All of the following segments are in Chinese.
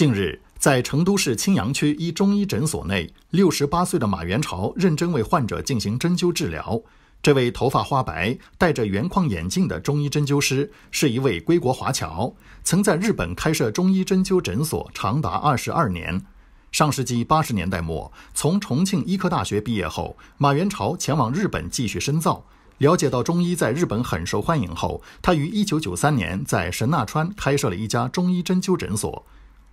近日，在成都市青羊区一中医诊所内，六十八岁的马元朝认真为患者进行针灸治疗。这位头发花白、戴着圆框眼镜的中医针灸师，是一位归国华侨，曾在日本开设中医针灸诊所长达二十二年。上世纪八十年代末，从重庆医科大学毕业后，马元朝前往日本继续深造。了解到中医在日本很受欢迎后，他于一九九三年在神奈川开设了一家中医针灸诊所。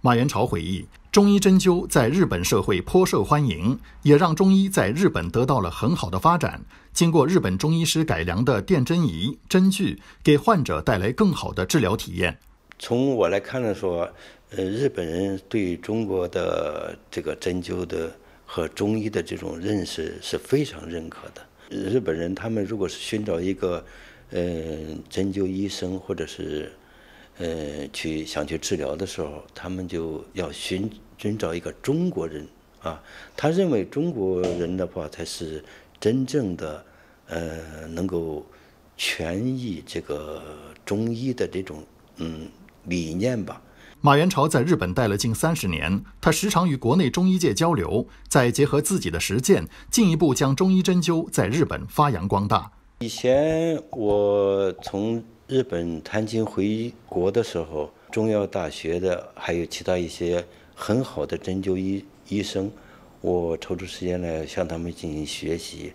马元朝回忆，中医针灸在日本社会颇受欢迎，也让中医在日本得到了很好的发展。经过日本中医师改良的电针仪针具，给患者带来更好的治疗体验。从我来看来说，呃，日本人对中国的这个针灸的和中医的这种认识是非常认可的。日本人他们如果是寻找一个，呃，针灸医生或者是。呃，去想去治疗的时候，他们就要寻寻找一个中国人啊，他认为中国人的话才是真正的，呃，能够权益这个中医的这种嗯理念吧。马元朝在日本待了近三十年，他时常与国内中医界交流，再结合自己的实践，进一步将中医针灸在日本发扬光大。以前我从。日本探亲回国的时候，中药大学的还有其他一些很好的针灸医医生，我抽出时间来向他们进行学习，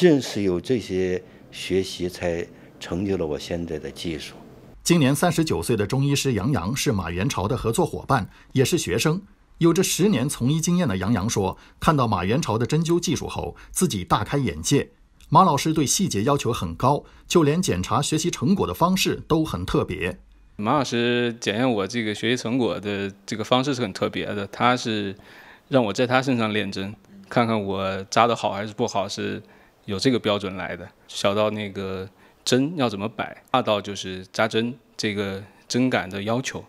正是有这些学习才成就了我现在的技术。今年三十九岁的中医师杨洋是马元朝的合作伙伴，也是学生。有着十年从医经验的杨洋说：“看到马元朝的针灸技术后，自己大开眼界。”马老师对细节要求很高，就连检查学习成果的方式都很特别。马老师检验我这个学习成果的这个方式是很特别的，他是让我在他身上练针，看看我扎的好还是不好，是有这个标准来的。小到那个针要怎么摆，大到就是扎针这个针感的要求，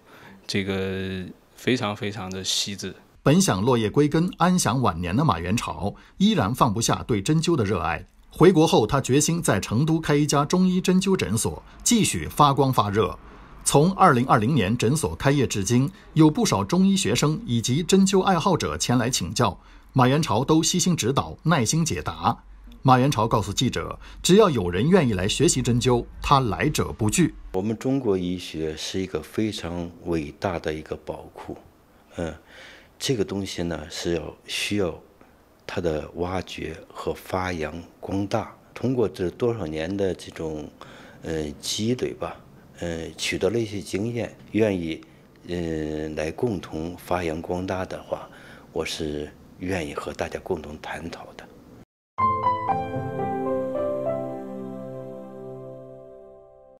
这个非常非常的细致。本想落叶归根、安享晚年的马元朝，依然放不下对针灸的热爱。回国后，他决心在成都开一家中医针灸诊所，继续发光发热。从二零二零年诊所开业至今，有不少中医学生以及针灸爱好者前来请教，马元朝都悉心指导、耐心解答。马元朝告诉记者：“只要有人愿意来学习针灸，他来者不拒。”我们中国医学是一个非常伟大的一个宝库，嗯，这个东西呢是要需要。它的挖掘和发扬光大，通过这多少年的这种，呃，积累吧，呃，取得了一些经验，愿意，嗯，来共同发扬光大的话，我是愿意和大家共同探讨的。